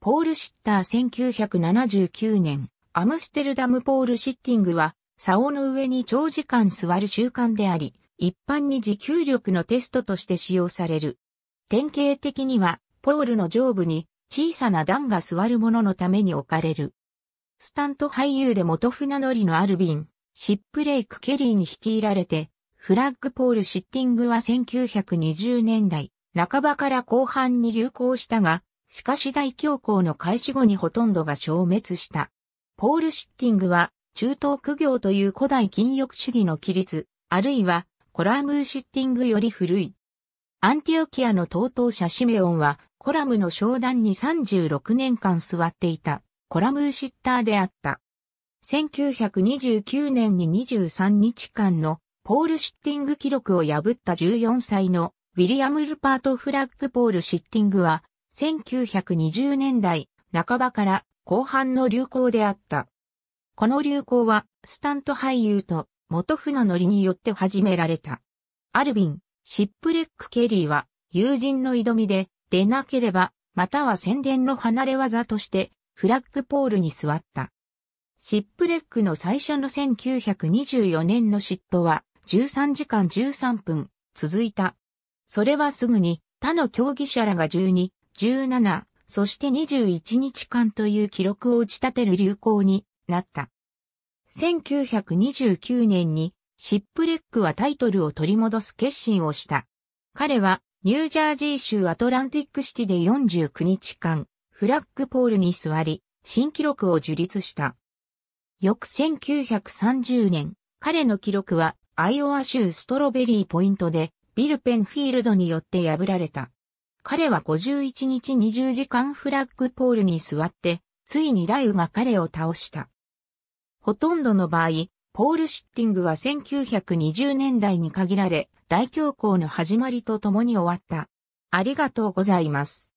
ポール・シッター1979年、アムステルダムポール・シッティングは、竿の上に長時間座る習慣であり、一般に持久力のテストとして使用される。典型的には、ポールの上部に小さな段が座るもののために置かれる。スタント俳優で元船乗りのアルビン、シップレイク・ケリーに率いられて、フラッグポール・シッティングは1920年代、半ばから後半に流行したが、しかし大恐慌の開始後にほとんどが消滅した。ポール・シッティングは、中東苦行という古代禁欲主義の規律、あるいは、コラムーシッティングより古い。アンティオキアの当当者シメオンは、コラムの商談に36年間座っていた、コラムーシッターであった。1929年に23日間のポール・シッティング記録を破った14歳のウィリアム・ルパート・フラッグ・ポール・シッティングは1920年代半ばから後半の流行であった。この流行は、スタント俳優と元船乗りによって始められた。アルビン、シップレック・ケリーは、友人の挑みで、出なければ、または宣伝の離れ技として、フラッグポールに座った。シップレックの最初の1924年の嫉妬は、13時間13分、続いた。それはすぐに、他の競技者らが12、17、そして21日間という記録を打ち立てる流行になった。1929年にシップレックはタイトルを取り戻す決心をした。彼はニュージャージー州アトランティックシティで49日間フラッグポールに座り新記録を樹立した。翌1930年、彼の記録はアイオワ州ストロベリーポイントでビルペンフィールドによって破られた。彼は51日20時間フラッグポールに座って、ついに雷雨が彼を倒した。ほとんどの場合、ポールシッティングは1920年代に限られ、大恐慌の始まりとともに終わった。ありがとうございます。